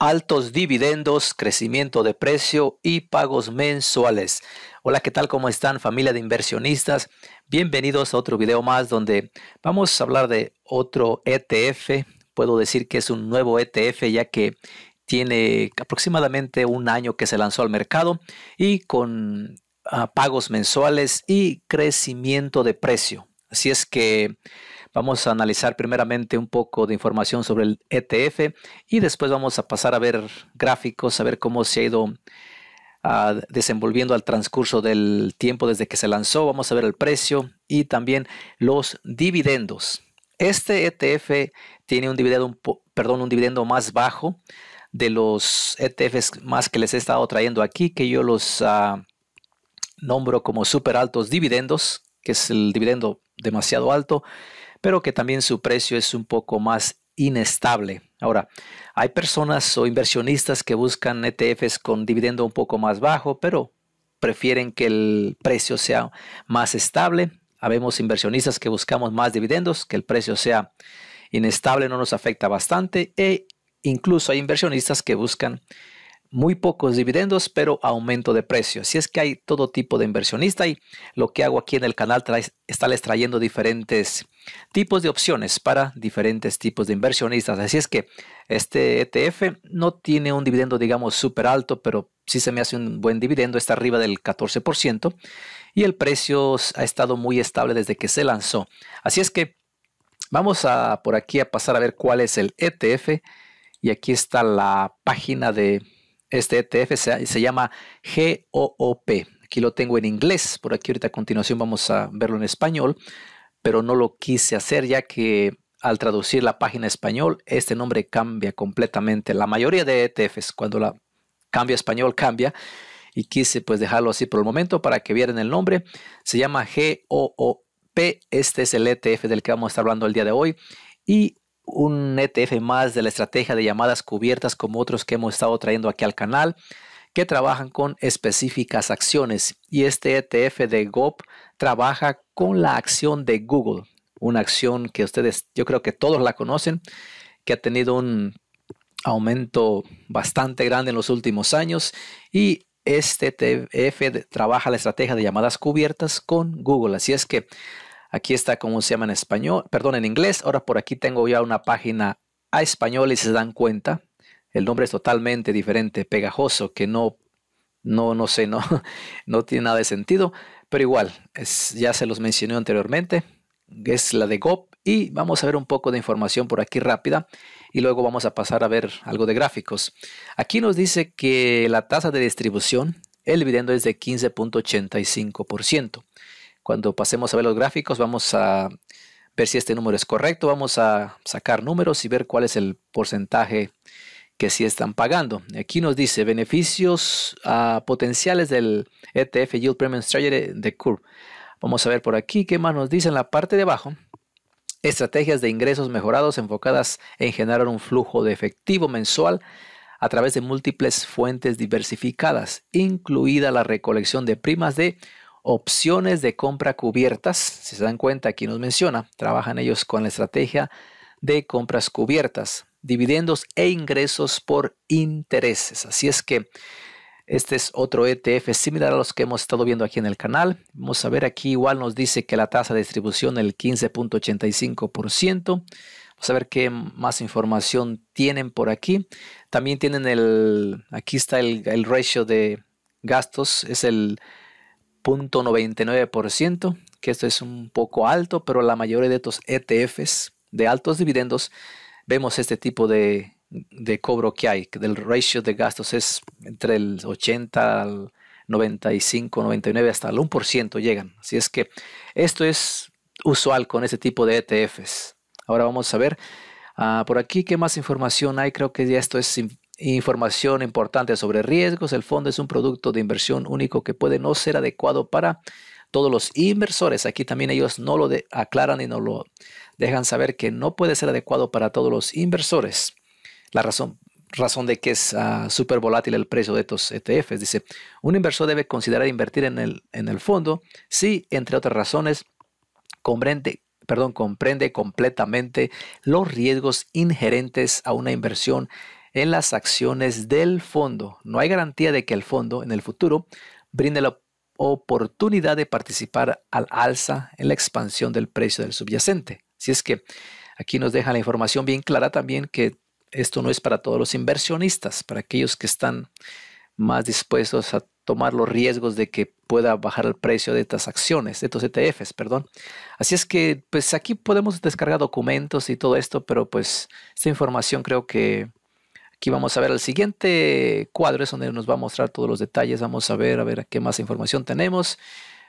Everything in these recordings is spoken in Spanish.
altos dividendos, crecimiento de precio y pagos mensuales. Hola, ¿qué tal? ¿Cómo están familia de inversionistas? Bienvenidos a otro video más donde vamos a hablar de otro ETF. Puedo decir que es un nuevo ETF ya que tiene aproximadamente un año que se lanzó al mercado y con ah, pagos mensuales y crecimiento de precio. Así es que Vamos a analizar primeramente un poco de información sobre el ETF y después vamos a pasar a ver gráficos, a ver cómo se ha ido ah, desenvolviendo al transcurso del tiempo desde que se lanzó. Vamos a ver el precio y también los dividendos. Este ETF tiene un dividendo, perdón, un dividendo más bajo de los ETFs más que les he estado trayendo aquí, que yo los ah, nombro como super altos dividendos, que es el dividendo demasiado alto pero que también su precio es un poco más inestable. Ahora, hay personas o inversionistas que buscan ETFs con dividendo un poco más bajo, pero prefieren que el precio sea más estable. Habemos inversionistas que buscamos más dividendos, que el precio sea inestable no nos afecta bastante e incluso hay inversionistas que buscan muy pocos dividendos, pero aumento de precio. Si es que hay todo tipo de inversionista y lo que hago aquí en el canal está les trayendo diferentes tipos de opciones para diferentes tipos de inversionistas. Así es que este ETF no tiene un dividendo, digamos, súper alto, pero sí se me hace un buen dividendo, está arriba del 14% y el precio ha estado muy estable desde que se lanzó. Así es que vamos a por aquí a pasar a ver cuál es el ETF y aquí está la página de este ETF se, llama GOOP. Aquí lo tengo en inglés, por aquí ahorita a continuación vamos a verlo en español, pero no lo quise hacer ya que al traducir la página a español, este nombre cambia completamente. La mayoría de ETFs, cuando la cambia español, cambia. Y quise pues dejarlo así por el momento para que vieran el nombre. Se llama GOOP. Este es el ETF del que vamos a estar hablando el día de hoy. Y un ETF más de la estrategia de llamadas cubiertas como otros que hemos estado trayendo aquí al canal que trabajan con específicas acciones y este ETF de GOP trabaja con la acción de Google, una acción que ustedes yo creo que todos la conocen, que ha tenido un aumento bastante grande en los últimos años y este ETF trabaja la estrategia de llamadas cubiertas con Google, así es que Aquí está como se llama en español, perdón, en inglés. Ahora por aquí tengo ya una página a español y se dan cuenta. El nombre es totalmente diferente, pegajoso, que no, no, no sé, no, no tiene nada de sentido. Pero igual, ya se los mencioné anteriormente. Es la de GOP y vamos a ver un poco de información por aquí rápida y luego vamos a pasar a ver algo de gráficos. Aquí nos dice que la tasa de distribución, el dividendo es de 15.85%. Cuando pasemos a ver los gráficos, vamos a ver si este número es correcto. Vamos a sacar números y ver cuál es el porcentaje que sí están pagando. Aquí nos dice beneficios ah, potenciales del ETF Yield Premium Strategy de Curve. Vamos a ver por aquí qué más nos dice en la parte de abajo. Estrategias de ingresos mejorados enfocadas en generar un flujo de efectivo mensual a través de múltiples fuentes diversificadas, incluida la recolección de primas de opciones de compra cubiertas. Si se dan cuenta, aquí nos menciona, trabajan ellos con la estrategia de compras cubiertas, dividendos e ingresos por intereses. Así es que este es otro ETF similar a los que hemos estado viendo aquí en el canal. Vamos a ver aquí igual nos dice que la tasa de distribución el 15.85%. Vamos a ver qué más información tienen por aquí. También tienen el, aquí está el, el ratio de gastos, es el .99% que esto es un poco alto, pero la mayoría de estos ETFs de altos dividendos vemos este tipo de, cobro que hay, que del ratio de gastos es entre el 80 al 95, 99, hasta el 1% llegan. Así es que esto es usual con este tipo de ETFs. Ahora vamos a ver ah, por aquí qué más información hay. Creo que ya esto es Información importante sobre riesgos. El fondo es un producto de inversión único que puede no ser adecuado para todos los inversores. Aquí también ellos no lo aclaran y no lo dejan saber que no puede ser adecuado para todos los inversores. La razón, razón de que es ah, súper volátil el precio de estos ETFs. Dice, un inversor debe considerar invertir en el, en el fondo si, entre otras razones, comprende, perdón, comprende completamente los riesgos inherentes a una inversión en las acciones del fondo. No hay garantía de que el fondo en el futuro brinde la oportunidad de participar al alza en la expansión del precio del subyacente. Así es que aquí nos deja la información bien clara también que esto no es para todos los inversionistas, para aquellos que están más dispuestos a tomar los riesgos de que pueda bajar el precio de estas acciones, de estos ETFs, perdón. Así es que, pues aquí podemos descargar documentos y todo esto, pero pues esta información creo que Aquí vamos a ver el siguiente cuadro, es donde nos va a mostrar todos los detalles. Vamos a ver, a ver qué más información tenemos.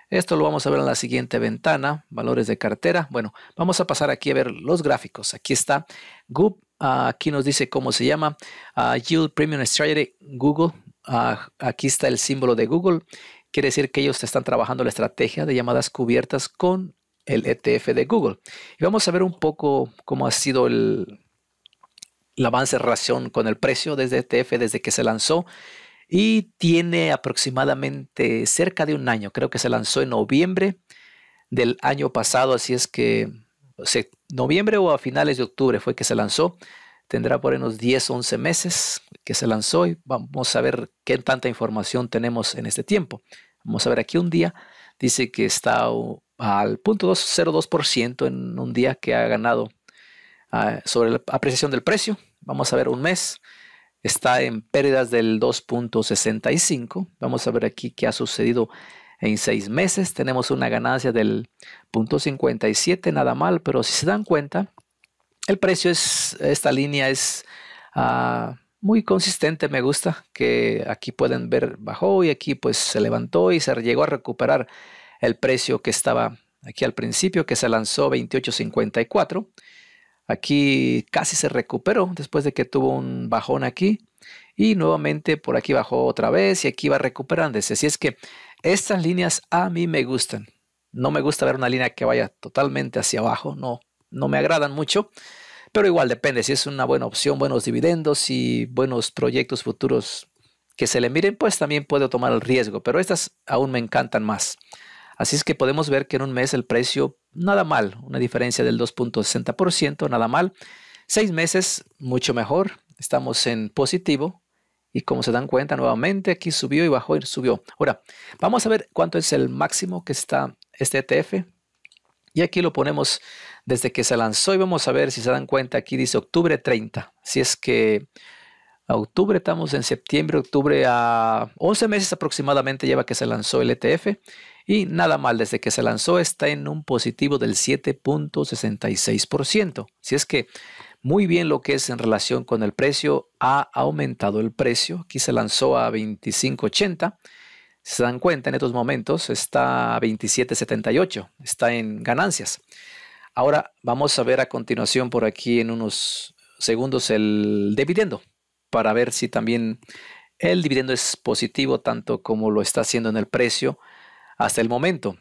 Esto lo vamos a ver en la siguiente ventana, valores de cartera. Bueno, vamos a pasar aquí a ver los gráficos. Aquí está Google, ah, aquí nos dice cómo se llama, ah, Yield Premium Strategy Google. Ah, aquí está el símbolo de Google. Quiere decir que ellos están trabajando la estrategia de llamadas cubiertas con el ETF de Google. Y vamos a ver un poco cómo ha sido el, el avance relación con el precio desde ETF desde que se lanzó y tiene aproximadamente cerca de un año. Creo que se lanzó en noviembre del año pasado, así es que noviembre o a finales de octubre fue que se lanzó. Tendrá por unos 10, 11 meses que se lanzó y vamos a ver qué tanta información tenemos en este tiempo. Vamos a ver aquí un día. Dice que está al 0.02% en un día que ha ganado ah, sobre la apreciación del precio vamos a ver un mes, está en pérdidas del 2.65. Vamos a ver aquí qué ha sucedido en seis meses. Tenemos una ganancia del 0.57, nada mal, pero si se dan cuenta, el precio es, esta línea es ah, muy consistente, me gusta, que aquí pueden ver bajó y aquí pues se levantó y se llegó a recuperar el precio que estaba aquí al principio, que se lanzó 28.54. Aquí casi se recuperó después de que tuvo un bajón aquí. Y nuevamente por aquí bajó otra vez y aquí va recuperándose. Así es que estas líneas a mí me gustan. No me gusta ver una línea que vaya totalmente hacia abajo. No, no me agradan mucho. Pero igual depende si es una buena opción, buenos dividendos y buenos proyectos futuros que se le miren, pues también puedo tomar el riesgo. Pero estas aún me encantan más. Así es que podemos ver que en un mes el precio nada mal, una diferencia del 2.60%, nada mal. Seis meses, mucho mejor, estamos en positivo. Y como se dan cuenta, nuevamente aquí subió y bajó y subió. Ahora, vamos a ver cuánto es el máximo que está este ETF. Y aquí lo ponemos desde que se lanzó y vamos a ver si se dan cuenta. Aquí dice octubre 30. Si es que octubre estamos en septiembre, octubre a 11 meses aproximadamente lleva que se lanzó el ETF y nada mal desde que se lanzó está en un positivo del 7.66%. Si es que muy bien lo que es en relación con el precio, ha aumentado el precio. Aquí se lanzó a 25.80. Si se dan cuenta, en estos momentos está a 27.78, está en ganancias. Ahora vamos a ver a continuación por aquí en unos segundos el dividendo para ver si también el dividendo es positivo tanto como lo está haciendo en el precio hasta el momento.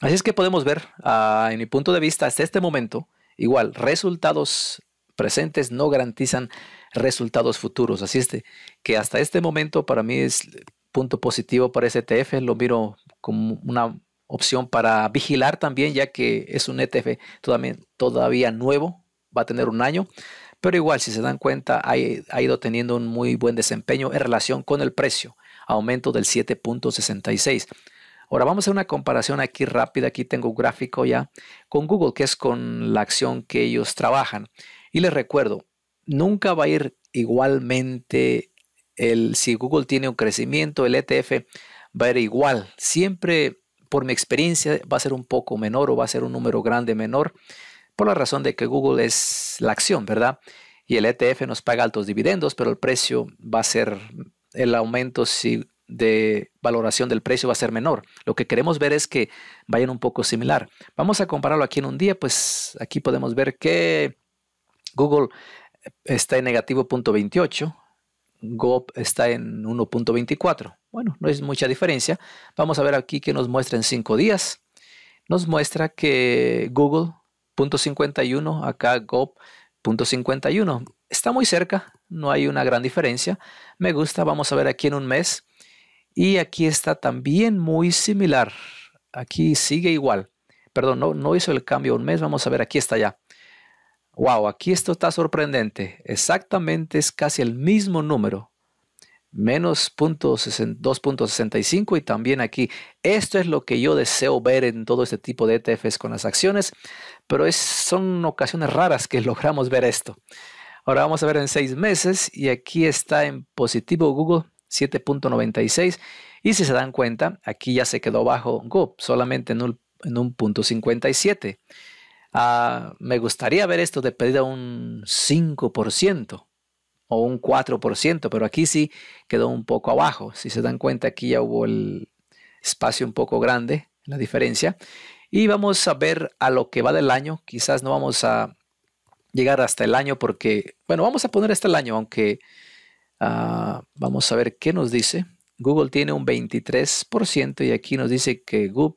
Así es que podemos ver, ah, en mi punto de vista, hasta este momento, igual, resultados presentes no garantizan resultados futuros. Así es que hasta este momento para mí es punto positivo para ese ETF. Lo miro como una opción para vigilar también, ya que es un ETF todavía, todavía nuevo, va a tener un año. Pero igual, si se dan cuenta, ha, ha ido teniendo un muy buen desempeño en relación con el precio, aumento del 7.66. Ahora vamos a hacer una comparación aquí rápida, aquí tengo un gráfico ya con Google, que es con la acción que ellos trabajan. Y les recuerdo, nunca va a ir igualmente el, si Google tiene un crecimiento, el ETF va a ir igual. Siempre, por mi experiencia, va a ser un poco menor o va a ser un número grande menor, por la razón de que Google es la acción, ¿verdad? Y el ETF nos paga altos dividendos, pero el precio va a ser el aumento si de valoración del precio va a ser menor. Lo que queremos ver es que vayan un poco similar. Vamos a compararlo aquí en un día, pues aquí podemos ver que Google está en negativo punto 28, Go está en 1.24. Bueno, no es mucha diferencia. Vamos a ver aquí que nos muestra en 5 días. Nos muestra que Google .51, acá Go .51. Está muy cerca, no hay una gran diferencia. Me gusta, vamos a ver aquí en un mes y aquí está también muy similar. Aquí sigue igual. Perdón, no, hizo el cambio un mes. Vamos a ver, aquí está ya. Wow, aquí esto está sorprendente. Exactamente es casi el mismo número. Menos 2.65 y también aquí. Esto es lo que yo deseo ver en todo este tipo de ETFs con las acciones, pero es, son ocasiones raras que logramos ver esto. Ahora vamos a ver en seis meses y aquí está en positivo Google 7.96. Y si se dan cuenta, aquí ya se quedó bajo go solamente en un, punto 57. Ah, me gustaría ver esto de a un 5% o un 4%, pero aquí sí quedó un poco abajo. Si se dan cuenta, aquí ya hubo el espacio un poco grande, la diferencia. Y vamos a ver a lo que va del año. Quizás no vamos a llegar hasta el año porque, bueno, vamos a poner hasta el año, aunque Ah, vamos a ver qué nos dice. Google tiene un 23% y aquí nos dice que Google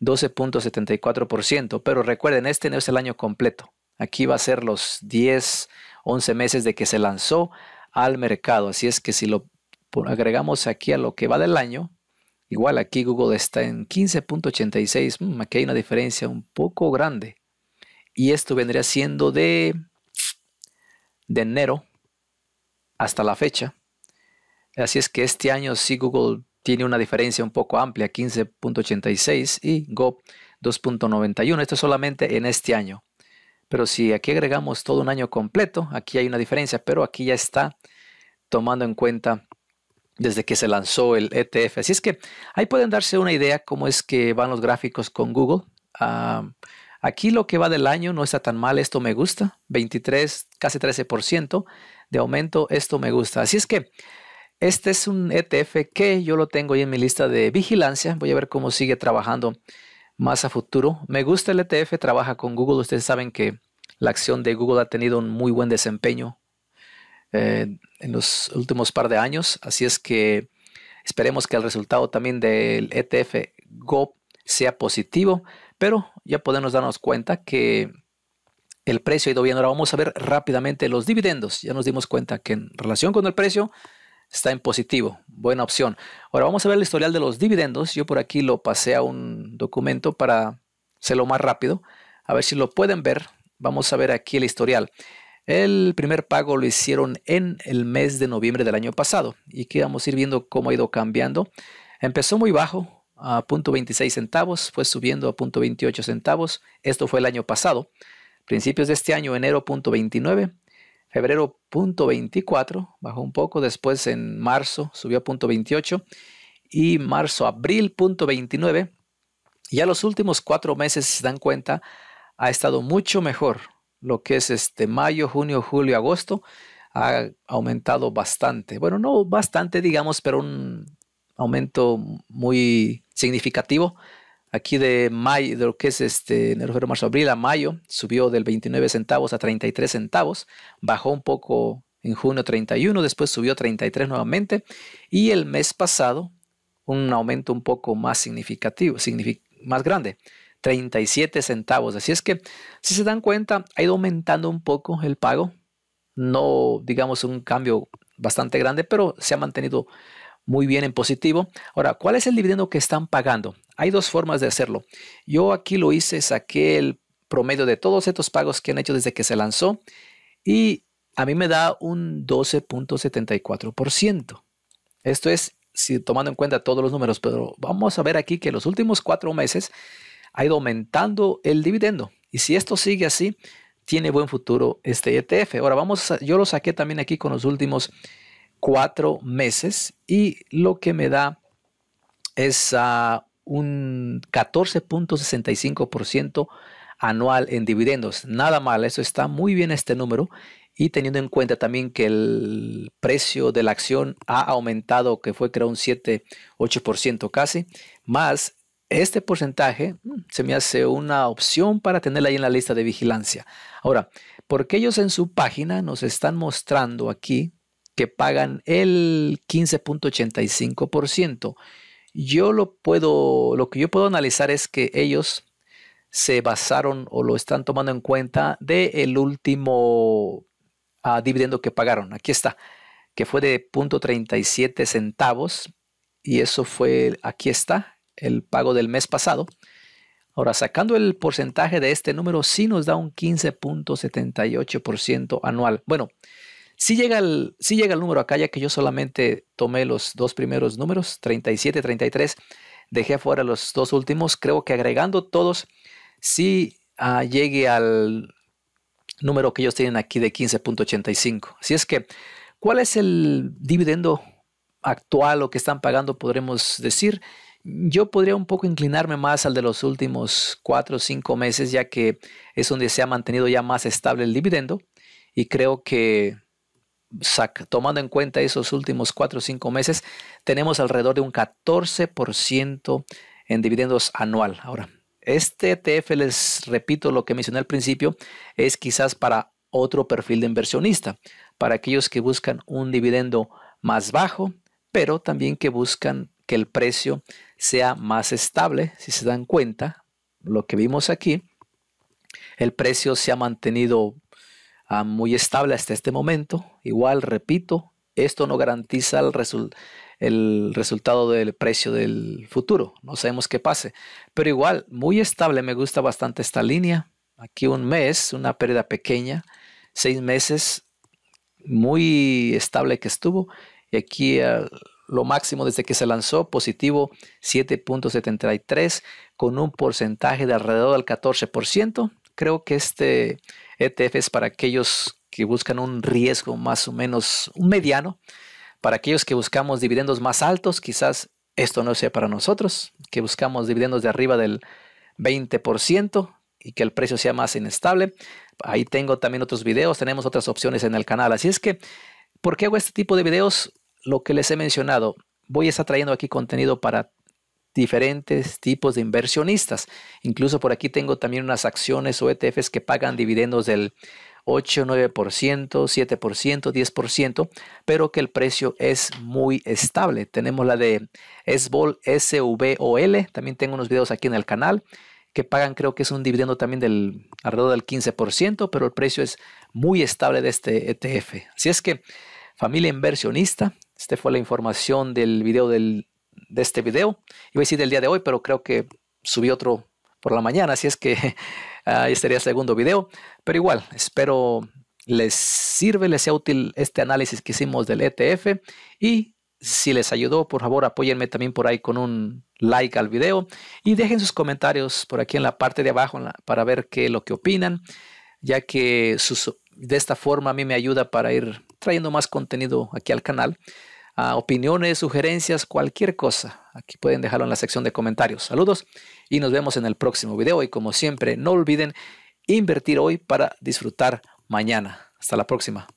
12.74%, pero recuerden, este no es el año completo. Aquí va a ser los 10, 11 meses de que se lanzó al mercado. Así es que si lo agregamos aquí a lo que va del año, igual aquí Google está en 15.86, mm, aquí hay una diferencia un poco grande. Y esto vendría siendo de, de enero hasta la fecha. Así es que este año sí Google tiene una diferencia un poco amplia, 15.86 y Go 2.91. Esto es solamente en este año. Pero si aquí agregamos todo un año completo, aquí hay una diferencia, pero aquí ya está tomando en cuenta desde que se lanzó el ETF. Así es que ahí pueden darse una idea cómo es que van los gráficos con Google. Ah, aquí lo que va del año no está tan mal, esto me gusta, 23, casi 13% de aumento, esto me gusta. Así es que este es un ETF que yo lo tengo ahí en mi lista de vigilancia. Voy a ver cómo sigue trabajando más a futuro. Me gusta el ETF, trabaja con Google. Ustedes saben que la acción de Google ha tenido un muy buen desempeño eh, en los últimos par de años. Así es que esperemos que el resultado también del ETF GOP sea positivo, pero ya podemos darnos cuenta que el precio ha ido bien. Ahora vamos a ver rápidamente los dividendos. Ya nos dimos cuenta que en relación con el precio está en positivo. Buena opción. Ahora vamos a ver el historial de los dividendos. Yo por aquí lo pasé a un documento para hacerlo más rápido. A ver si lo pueden ver. Vamos a ver aquí el historial. El primer pago lo hicieron en el mes de noviembre del año pasado y que vamos a ir viendo cómo ha ido cambiando. Empezó muy bajo, a 0.26 centavos, fue subiendo a 0.28 centavos. Esto fue el año pasado. Principios de este año, enero .29, febrero .24, bajó un poco, después en marzo subió a .28 y marzo, abril punto .29. Ya los últimos cuatro meses, se dan cuenta, ha estado mucho mejor. Lo que es este mayo, junio, julio, agosto ha aumentado bastante. Bueno, no bastante, digamos, pero un aumento muy significativo Aquí de mayo, de lo que es este enero, febrero, marzo, abril a mayo, subió del 29 centavos a 33 centavos, bajó un poco en junio 31, después subió 33 nuevamente y el mes pasado un aumento un poco más significativo, más grande, 37 centavos. Así es que si se dan cuenta, ha ido aumentando un poco el pago, no digamos un cambio bastante grande, pero se ha mantenido muy bien en positivo. Ahora, ¿cuál es el dividendo que están pagando? Hay dos formas de hacerlo. Yo aquí lo hice, saqué el promedio de todos estos pagos que han hecho desde que se lanzó y a mí me da un 12.74%. Esto es si, tomando en cuenta todos los números, pero vamos a ver aquí que los últimos cuatro meses ha ido aumentando el dividendo. Y si esto sigue así, tiene buen futuro este ETF. Ahora vamos, yo lo saqué también aquí con los últimos cuatro meses y lo que me da es uh, un 14.65% anual en dividendos. Nada mal, eso está muy bien este número. Y teniendo en cuenta también que el precio de la acción ha aumentado, que fue creo un 7, 8% casi, más este porcentaje mm, se me hace una opción para tenerla ahí en la lista de vigilancia. Ahora, porque ellos en su página nos están mostrando aquí que pagan el 15.85%. Yo lo puedo, lo que yo puedo analizar es que ellos se basaron o lo están tomando en cuenta del el último ah, dividendo que pagaron. Aquí está, que fue de 0.37 centavos y eso fue, aquí está, el pago del mes pasado. Ahora, sacando el porcentaje de este número, sí nos da un 15.78% anual. Bueno, si llega, el, llega el número acá, ya que yo solamente tomé los dos primeros números, 37, 33, dejé afuera los dos últimos. Creo que agregando todos, sí ah, llegue al número que ellos tienen aquí de 15.85. Así es que, ¿cuál es el dividendo actual o que están pagando, podremos decir? Yo podría un poco inclinarme más al de los últimos cuatro o cinco meses, ya que es donde se ha mantenido ya más estable el dividendo y creo que SAC. Tomando en cuenta esos últimos cuatro o cinco meses, tenemos alrededor de un 14% en dividendos anual. Ahora, este ETF, les repito lo que mencioné al principio, es quizás para otro perfil de inversionista, para aquellos que buscan un dividendo más bajo, pero también que buscan que el precio sea más estable. Si se dan cuenta, lo que vimos aquí, el precio se ha mantenido Ah, muy estable hasta este momento. Igual, repito, esto no garantiza el, el resultado del precio del futuro. No sabemos qué pase. Pero igual, muy estable, me gusta bastante esta línea. Aquí un mes, una pérdida pequeña. Seis meses, muy estable que estuvo. Y aquí ah, lo máximo desde que se lanzó, positivo 7.73 con un porcentaje de alrededor del 14%. Creo que este ETF es para aquellos que buscan un riesgo más o menos un mediano. Para aquellos que buscamos dividendos más altos, quizás esto no sea para nosotros, que buscamos dividendos de arriba del 20% y que el precio sea más inestable. Ahí tengo también otros videos, tenemos otras opciones en el canal. Así es que, ¿por qué hago este tipo de videos? Lo que les he mencionado, voy a estar trayendo aquí contenido para diferentes tipos de inversionistas. Incluso por aquí tengo también unas acciones o ETFs que pagan dividendos del 8, 9%, 7%, 10%, pero que el precio es muy estable. Tenemos la de o SVOL, también tengo unos videos aquí en el canal que pagan creo que es un dividendo también del alrededor del 15%, pero el precio es muy estable de este ETF. Así es que familia inversionista, esta fue la información del video del de este video. Iba a decir del día de hoy, pero creo que subí otro por la mañana, así es que ahí estaría el segundo video. Pero igual, espero les sirve, les sea útil este análisis que hicimos del ETF y si les ayudó, por favor, apóyenme también por ahí con un like al video y dejen sus comentarios por aquí en la parte de abajo para ver qué lo que opinan, ya que sus, de esta forma a mí me ayuda para ir trayendo más contenido aquí al canal opiniones, sugerencias, cualquier cosa. Aquí pueden dejarlo en la sección de comentarios. Saludos y nos vemos en el próximo video. Y como siempre, no olviden invertir hoy para disfrutar mañana. Hasta la próxima.